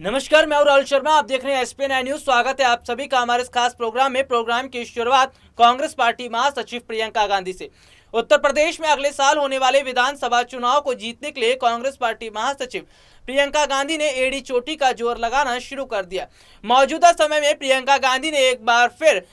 नमस्कार मैं राहुल शर्मा आप देख रहे हैं एसपी नाइन न्यूज स्वागत है आप सभी का हमारे खास प्रोग्राम में प्रोग्राम की शुरुआत कांग्रेस पार्टी महासचिव प्रियंका गांधी से उत्तर प्रदेश में अगले साल होने वाले विधानसभा चुनाव को जीतने के लिए कांग्रेस पार्टी महासचिव प्रियंका गांधी ने एडी चोटी का जोर लगाना शुरू कर दिया मौजूदा समय में प्रियंका गांधी ने एक बार फिर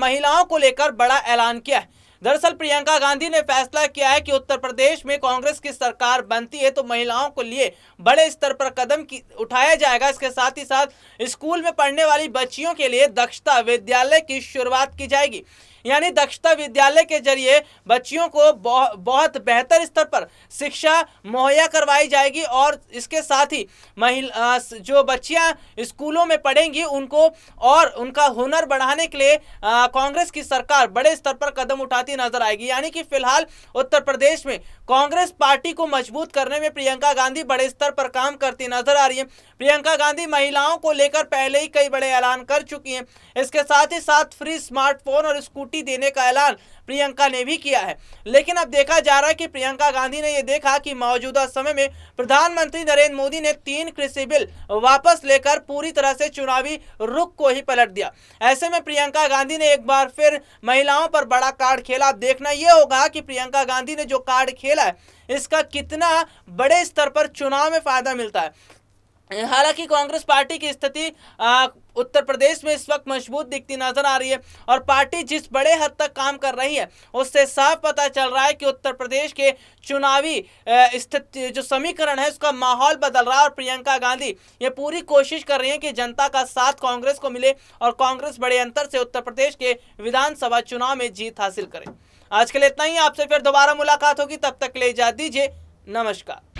महिलाओं को लेकर बड़ा ऐलान किया है दरअसल प्रियंका गांधी ने फैसला किया है कि उत्तर प्रदेश में कांग्रेस की सरकार बनती है तो महिलाओं को लिए बड़े स्तर पर कदम उठाया जाएगा इसके साथ ही साथ स्कूल में पढ़ने वाली बच्चियों के लिए दक्षता विद्यालय की शुरुआत की जाएगी यानी दक्षता विद्यालय के जरिए बच्चियों को बहुत बेहतर स्तर पर शिक्षा मुहैया करवाई जाएगी और इसके साथ ही महिला जो बच्चियां स्कूलों में पढ़ेंगी उनको और उनका हुनर बढ़ाने के लिए कांग्रेस की सरकार बड़े स्तर पर कदम उठाती बढ़ती नजर आएगी यानी कि फिलहाल उत्तर प्रदेश में कांग्रेस पार्टी को मजबूत करने में प्रियंका गांधी बड़े स्तर पर काम करती नजर आ रही है प्रियंका गांधी महिलाओं को लेकर पहले ही कई बड़े ऐलान कर चुकी हैं इसके साथ ही साथ फ्री स्मार्टफोन और स्कूटी देने का ऐलान प्रियंका ने भी किया है लेकिन अब देखा जा रहा है कि प्रियंका गांधी ने यह देखा कि मौजूदा समय में प्रधानमंत्री नरेंद्र मोदी ने तीन कृषि बिल वापस लेकर पूरी तरह से चुनावी रुख को ही पलट दिया ऐसे में प्रियंका गांधी ने एक बार फिर महिलाओं पर बड़ा कार्ड खेला खेला देखना यह होगा कि प्रियंका गांधी ने जो कार्ड खेला है इसका कितना बड़े स्तर पर चुनाव में फायदा मिलता है हालांकि कांग्रेस पार्टी की स्थिति उत्तर प्रदेश में इस वक्त मजबूत दिखती नजर आ रही है और पार्टी जिस बड़े हद तक काम कर रही है उससे साफ पता चल रहा है कि उत्तर प्रदेश के चुनावी स्थिति जो समीकरण है उसका माहौल बदल रहा है और प्रियंका गांधी ये पूरी कोशिश कर रही हैं कि जनता का साथ कांग्रेस को मिले और कांग्रेस बड़े अंतर से उत्तर प्रदेश के विधानसभा चुनाव में जीत हासिल करे आज के लिए इतना ही आपसे फिर दोबारा मुलाकात होगी तब तक ले जा दीजिए नमस्कार